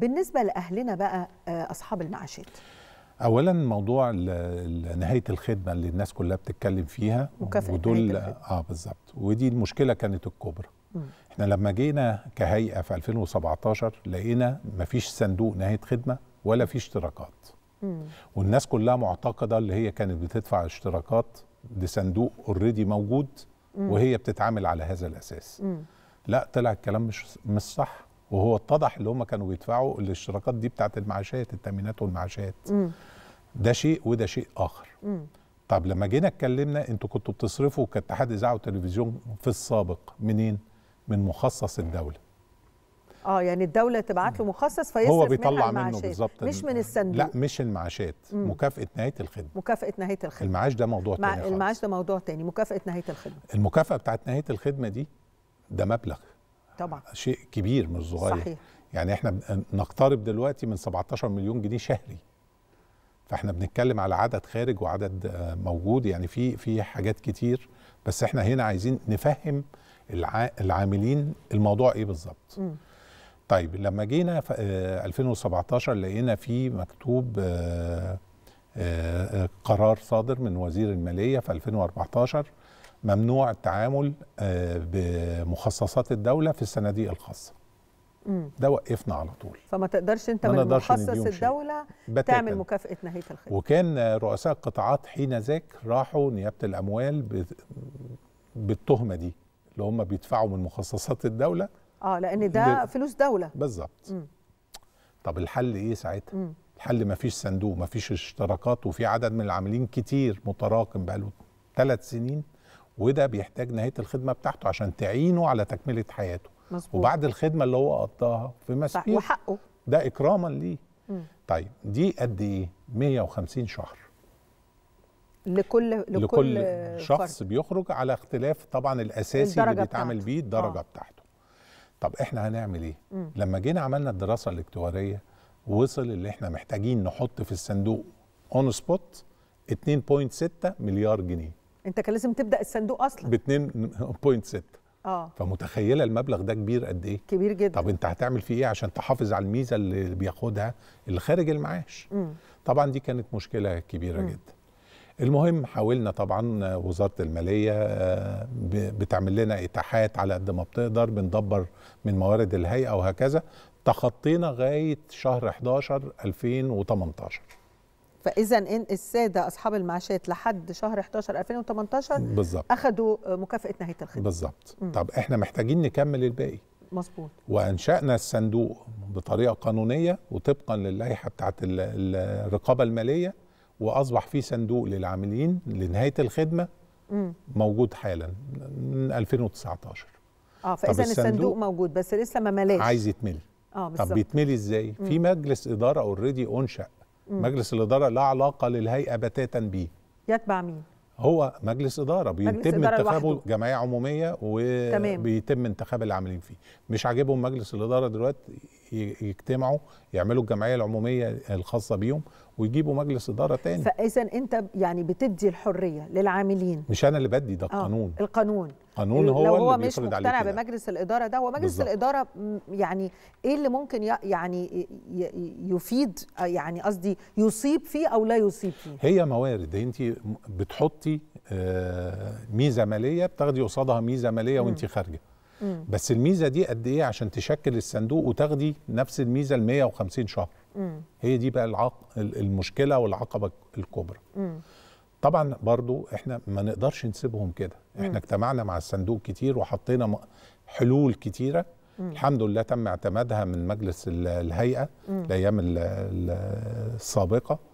بالنسبه لاهلنا بقى آه، اصحاب المعاشات اولا موضوع نهايه الخدمه اللي الناس كلها بتتكلم فيها ودول اه بالظبط ودي المشكله كانت الكبرى م. احنا لما جينا كهيئه في 2017 لقينا مفيش صندوق نهايه خدمه ولا في اشتراكات م. والناس كلها معتقده اللي هي كانت بتدفع اشتراكات لصندوق اوريدي موجود وهي بتتعامل على هذا الاساس م. لا طلع الكلام مش مش صح وهو اتضح اللي هم كانوا بيدفعوا الاشتراكات دي بتاعت المعاشات التامينات والمعاشات ده شيء وده شيء اخر مم. طب لما جينا اتكلمنا انتوا كنتوا بتصرفوا كاتحاد اذاعه وتلفزيون في السابق منين من مخصص الدوله اه يعني الدوله تبعت له مخصص فيصرف هو بيطلع منه بالظبط مش من الصندوق لا مش المعاشات مم. مكافاه نهايه الخدمه مكافاه نهايه الخدمه المعاش ده موضوع مع تاني المعاش ده موضوع تاني مكافاه نهايه الخدمه المكافاه بتاعت نهايه الخدمه دي ده مبلغ طبعا شيء كبير مش صغير صحيح يعني احنا نقترب دلوقتي من 17 مليون جنيه شهري فاحنا بنتكلم على عدد خارج وعدد آه، موجود يعني في في حاجات كتير بس احنا هنا عايزين نفهم العاملين الموضوع ايه بالظبط طيب لما جينا آه، في 2017 لقينا في مكتوب آه، قرار صادر من وزير الماليه في 2014 ممنوع التعامل آه، بمخصصات الدوله في الصناديق الخاصه ده وقفنا على طول فما تقدرش انت من مخصص الدوله تعمل مكافاه نهايه الخدمه وكان رؤساء القطاعات حين ذاك راحوا نيابه الاموال بالتهمه دي اللي هم بيدفعوا من مخصصات الدوله اه لان ده فلوس دوله بالظبط طب الحل ايه ساعتها الحل ما فيش صندوق ما فيش اشتراكات وفي عدد من العاملين كتير متراكم بقاله ثلاث سنين وده بيحتاج نهايه الخدمه بتاعته عشان تعينه على تكمله حياته مزبوط. وبعد الخدمه اللي هو قضاها في مسبير وحقه ده اكراما ليه مم. طيب دي قد ايه 150 شهر لكل لكل, لكل شخص فرد. بيخرج على اختلاف طبعا الاساسي اللي بيتعامل بيه الدرجه آه. بتاعته طب احنا هنعمل ايه مم. لما جينا عملنا الدراسه الاكتواريه وصل اللي احنا محتاجين نحط في الصندوق اون سبوت 2.6 مليار جنيه انت كان لازم تبدا الصندوق اصلا ب 2.6 اه فمتخيله المبلغ ده كبير قد ايه كبير جدا طب انت هتعمل فيه ايه عشان تحافظ على الميزه اللي بياخدها اللي خارج المعاش م. طبعا دي كانت مشكله كبيره م. جدا المهم حاولنا طبعا وزاره الماليه آه، بتعمل لنا اتاحات على قد ما بتقدر بندبر من موارد الهيئه وهكذا تخطينا غايه شهر 11 2018 فاذا ان الساده اصحاب المعاشات لحد شهر 11 2018 بالظبط اخذوا مكافاه نهايه الخدمه بالظبط طب احنا محتاجين نكمل الباقي مظبوط وانشانا الصندوق بطريقه قانونيه وطبقا للائحه بتاعه الرقابه الماليه واصبح في صندوق للعاملين لنهايه الخدمه مم. موجود حالا من 2019 اه فاذا الصندوق موجود بس لسه ما ملاش عايز يتملي اه بالظبط طب بيتملي ازاي؟ في مجلس اداره اوريدي انشأ مجلس الاداره لا علاقه للهيئه بتاتا بيه يتبع مين هو مجلس اداره بيتم انتخابه جمعيه عموميه وبيتم انتخاب العاملين فيه مش عاجبهم مجلس الاداره دلوقتي يجتمعوا يعملوا الجمعيه العموميه الخاصه بيهم ويجيبوا مجلس اداره تاني فاذا انت يعني بتدي الحريه للعاملين مش انا اللي بدي ده القانون آه القانون قانون هو لو هو اللي مش مقتنع بمجلس الاداره ده مجلس بالزبط. الاداره يعني ايه اللي ممكن يعني يفيد يعني قصدي يصيب فيه او لا يصيب فيه هي موارد انت بتحطي آه، ميزه ماليه بتاخدي قصادها ميزه ماليه وانت خارجه مم. بس الميزه دي قد ايه عشان تشكل الصندوق وتاخدي نفس الميزه ال 150 شهر مم. هي دي بقى العق... المشكله والعقبه الكبرى مم. طبعا برضو احنا ما نقدرش نسيبهم كده احنا مم. اجتمعنا مع الصندوق كتير وحطينا حلول كتيره مم. الحمد لله تم اعتمادها من مجلس الهيئه مم. الايام السابقه